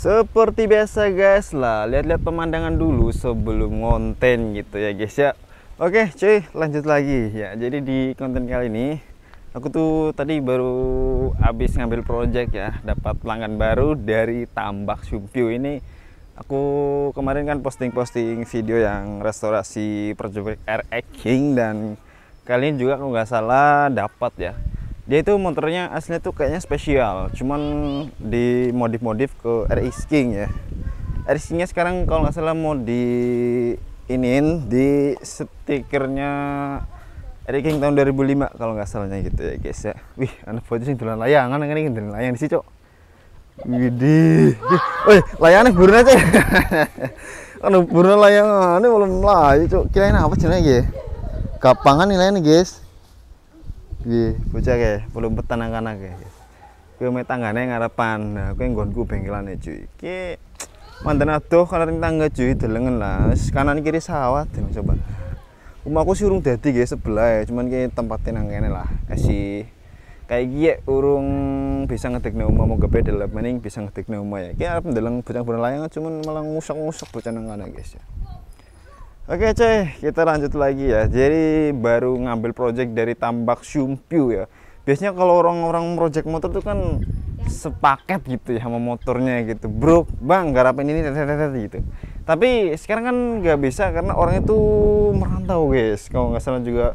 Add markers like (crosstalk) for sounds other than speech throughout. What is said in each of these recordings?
Seperti biasa guys lah, lihat-lihat pemandangan dulu sebelum ngonten gitu ya guys ya. Oke cuy, lanjut lagi ya. Jadi di konten kali ini aku tuh tadi baru habis ngambil project ya, dapat pelanggan baru dari Tambak Sumpio ini. Aku kemarin kan posting-posting video yang restorasi Project RX King dan kalian juga kalau nggak salah dapat ya dia itu motornya aslinya tuh kayaknya spesial cuman di modif modif ke RX King ya RX nya sekarang kalau nggak salah mau di iniin di stikernya RX King tahun 2005 kalau nggak salahnya gitu ya guys ya wih anak foto sih tulang layangan kan ini dolan layang di sini cok Gede, woi layangan burun aja. kan burun layangan ini belum layu cok. Kirain apa sih ya? Kapangan nih guys gue bocah kae pelupetan anak-anak ya gue main tanggane ngarepan nah kuwi nggonku bengkelane cuy iki mantan adoh kalau tangga cuy delengen lah kanan kiri sawah dan coba aku sih urung dadi guys sebelah ya cuman kayak tempatnya nang lah kasih kayak gie ya, urung bisa ngetik umah mau gede dalam mending bisa ngetik umah ya kayak apa ndeleng bocah-bocah layang cuman malah ngusak-ngusak bocah nang guys ya Oke cuy, kita lanjut lagi ya. Jadi baru ngambil project dari tambak Sumpiu ya. Biasanya kalau orang-orang project motor tuh kan sepaket gitu ya sama motornya gitu. Bro, bang garapin ini tetetet gitu. Tapi sekarang kan nggak bisa karena orang itu merantau guys. Kalau nggak salah juga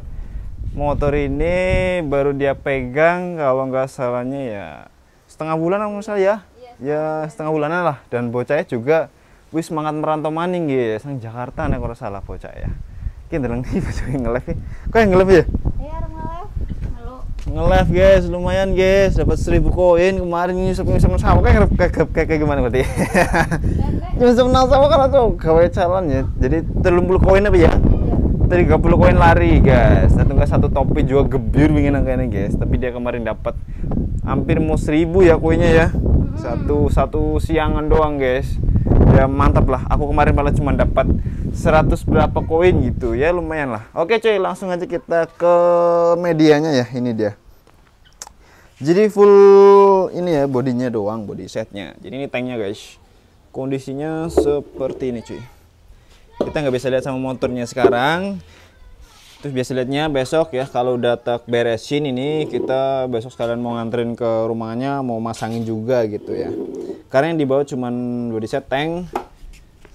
motor ini baru dia pegang kalau nggak salahnya ya setengah bulan kalau nggak salah ya. Iya, ya setengah bulanan lah dan bocahnya juga wis semangat merantau maning ya sang Jakarta nih kalau salah bocah ya Kita dalam nih, bocah yang ngelive kau yang ngelive ya iya guys lumayan guys dapat seribu koin kemarin nyusup nyusup sama kayak kayak kayak gimana berarti nyusup sama kan tuh gawe calon ya jadi 30 koin apa ya iya. Tadi perlu koin lari guys dan enggak satu topi juga gebir nang kayaknya guys tapi dia kemarin dapat hampir mau seribu ya koinnya ya satu satu siangan doang guys ya mantap lah aku kemarin malah cuma dapat 100 berapa koin gitu ya lumayan lah oke cuy langsung aja kita ke medianya ya ini dia jadi full ini ya bodinya doang body setnya jadi ini tanknya guys kondisinya seperti ini cuy kita nggak bisa lihat sama motornya sekarang terus biasa lihatnya besok ya kalau udah tak beresin ini kita besok sekalian mau nganterin ke rumahnya mau masangin juga gitu ya karena yang dibawa cuman dua set tank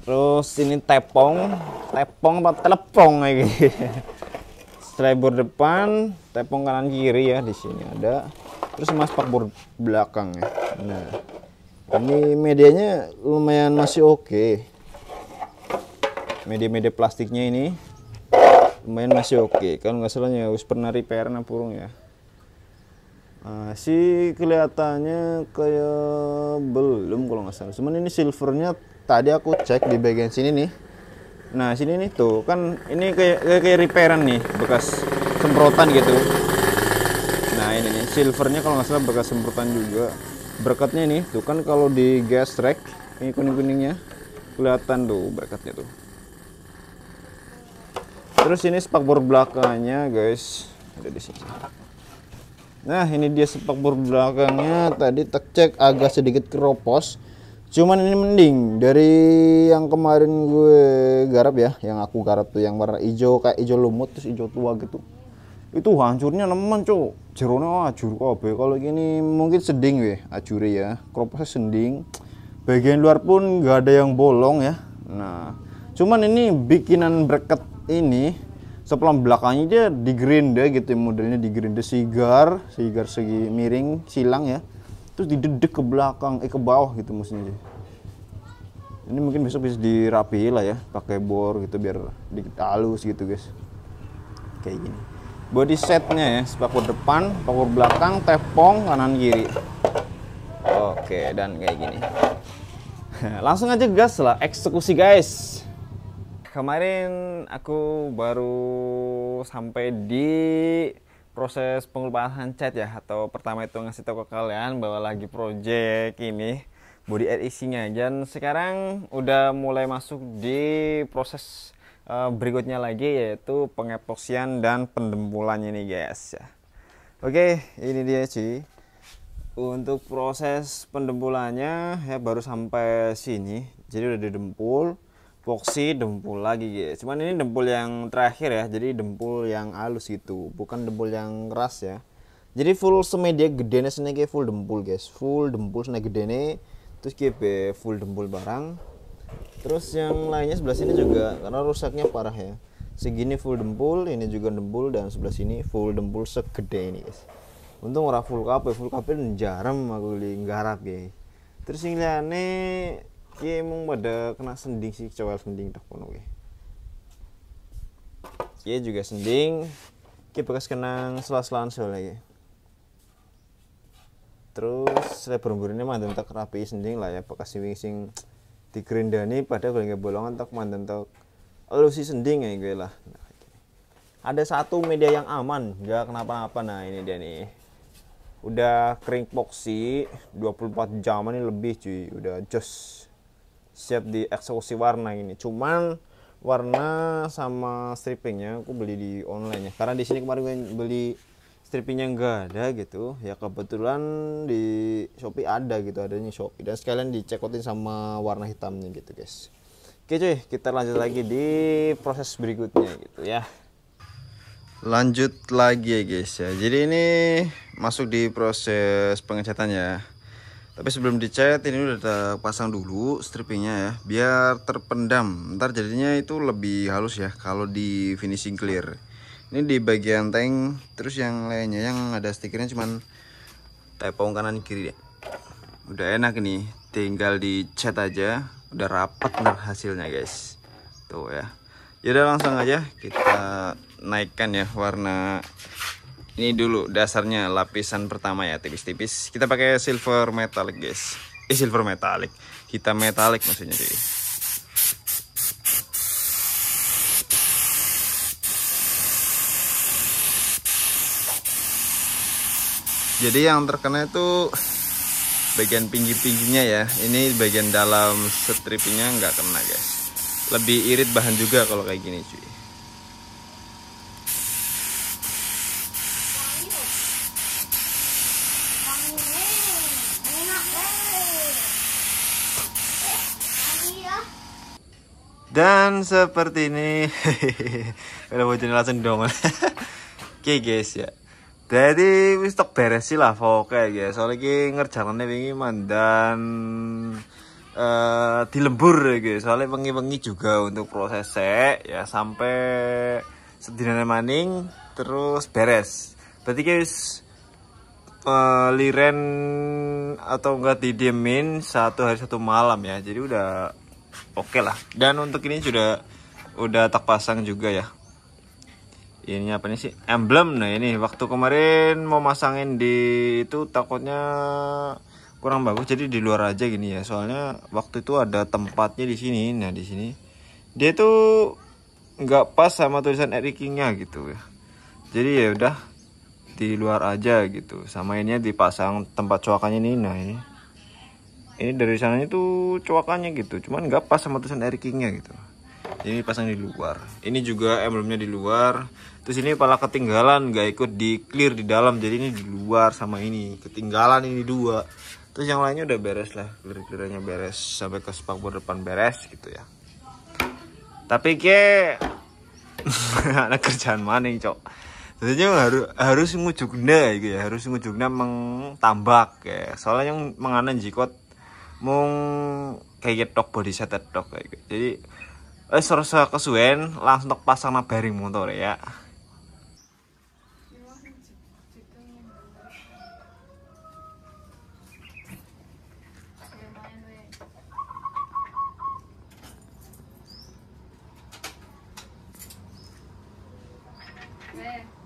terus ini tepong tepong apa telepong kayak gitu (laughs) depan tepong kanan kiri ya di sini ada terus mas spakbor belakang ya nah ini medianya lumayan masih oke okay. media-media plastiknya ini main masih oke okay. kalau nggak salahnya harus pernah repair nah burung ya si kelihatannya kayak belum kalau nggak salah cuman ini silvernya tadi aku cek di bagian sini nih nah sini nih tuh kan ini kayak kayak, kayak repairan nih bekas semprotan gitu nah ini nih silvernya kalau nggak salah bekas semprotan juga berkatnya nih tuh kan kalau di gas track ini kuning kuningnya kelihatan tuh berkatnya tuh Terus ini spakbor belakangnya, guys. Ada di sini. Nah, ini dia spakbor belakangnya. Tadi tek cek agak sedikit keropos. Cuman ini mending dari yang kemarin gue garap ya, yang aku garap tuh yang warna hijau kayak hijau lumut terus hijau tua gitu. Itu hancurnya nemen, Cuk. Jerone hancur kobe. Kalau gini mungkin seding weh, acure ya. Keroposnya sending. Bagian luar pun gak ada yang bolong ya. Nah, cuman ini bikinan bracket ini sepelan belakangnya dia di gerinda gitu ya, modelnya di gerinda sigar sigar segi miring silang ya terus didedek ke belakang eh ke bawah gitu maksudnya ini mungkin besok bisa dirapi lah ya pakai bor gitu biar dikit halus gitu guys kayak gini body setnya ya spakur depan spakur belakang tepong kanan kiri oke dan kayak gini (laughs) langsung aja gas lah eksekusi guys kemarin aku baru sampai di proses pengelupasan chat ya atau pertama itu ngasih tahu ke kalian bahwa lagi project ini body air isinya dan sekarang udah mulai masuk di proses uh, berikutnya lagi yaitu pengepoksian dan pendempulannya nih guys ya. Oke, ini dia sih Untuk proses pendempulannya ya baru sampai sini. Jadi udah didempul Foxy dempul lagi guys cuman ini dempul yang terakhir ya jadi dempul yang halus gitu bukan dempul yang keras ya jadi full semedia gede nih kayak full dempul guys full dempul sini gede nih terus kayak full dempul barang terus yang lainnya sebelah sini juga karena rusaknya parah ya segini full dempul ini juga dempul dan sebelah sini full dempul segede ini guys untung orang full kape full kape jarang aku nggak harap guys terus yang lainnya Ki emang pada kena sending sih coba sending tak kono ki. Ki juga sending. kita bekas kenang selas-selan soalnya ki. Terus lebar ini mantan tak rapi sending lah ya bekas sing sing digerendani pada gue nggak bolongan tak mantan tak elusi sending ya gue ya lah. Nah, ada satu media yang aman nggak kenapa-napa nah ini dia nih udah kering poxy 24 jam ini lebih cuy udah just siap dieksekusi warna ini cuman warna sama stripingnya aku beli di online ya karena di sini kemarin gue beli stripingnya enggak ada gitu ya kebetulan di shopee ada gitu adanya shopee dan sekalian dicekotin sama warna hitamnya gitu guys oke cuy kita lanjut lagi di proses berikutnya gitu ya lanjut lagi ya guys ya jadi ini masuk di proses pengecatan ya tapi sebelum dicat ini udah kita pasang dulu stripingnya ya biar terpendam ntar jadinya itu lebih halus ya kalau di finishing clear ini di bagian tank terus yang lainnya yang ada stikernya cuman tepung kanan kiri deh udah enak ini tinggal dicat aja udah rapat ntar hasilnya guys tuh ya yaudah langsung aja kita naikkan ya warna ini dulu dasarnya lapisan pertama ya tipis-tipis kita pakai silver metallic guys eh silver metallic hitam metallic maksudnya sih. jadi yang terkena itu bagian pinggir-pinggirnya ya ini bagian dalam stripingnya nggak kena guys lebih irit bahan juga kalau kayak gini cuy dan seperti ini udah mau jadi langsung dong (laughs) oke guys ya jadi wis beres sih lah oke guys soalnya ngerjalannya ini man dan uh, eh, ya guys soalnya pengi-pengi juga untuk proses prosesnya ya sampai sedinane maning terus beres berarti guys uh, liren atau enggak didiemin satu hari satu malam ya jadi udah oke okay lah dan untuk ini sudah udah tak pasang juga ya ini apa nih sih emblem nah ini waktu kemarin mau masangin di itu takutnya kurang bagus jadi di luar aja gini ya soalnya waktu itu ada tempatnya di sini nah di sini dia itu nggak pas sama tulisan Eric Erikingnya gitu ya jadi ya udah di luar aja gitu sama ini dipasang tempat cuakannya ini nah ini ini dari sana itu coakannya gitu cuman nggak pas sama tulisan Air kingnya gitu ini pasang di luar ini juga emblemnya di luar terus ini pala ketinggalan nggak ikut di clear di dalam jadi ini di luar sama ini ketinggalan ini dua terus yang lainnya udah beres lah clear clearnya beres sampai ke spakbor depan beres gitu ya tapi ke (laughs) anak kerjaan maning cok Tentunya harus harus ngujukna gitu ya, harus ngujukna mengtambak ya. Soalnya yang menganan jikot mung kayak tok body set tok kayak gitu. jadi eh rasa kesuwen langsung tok pasang nang bearing motor ya Yeah.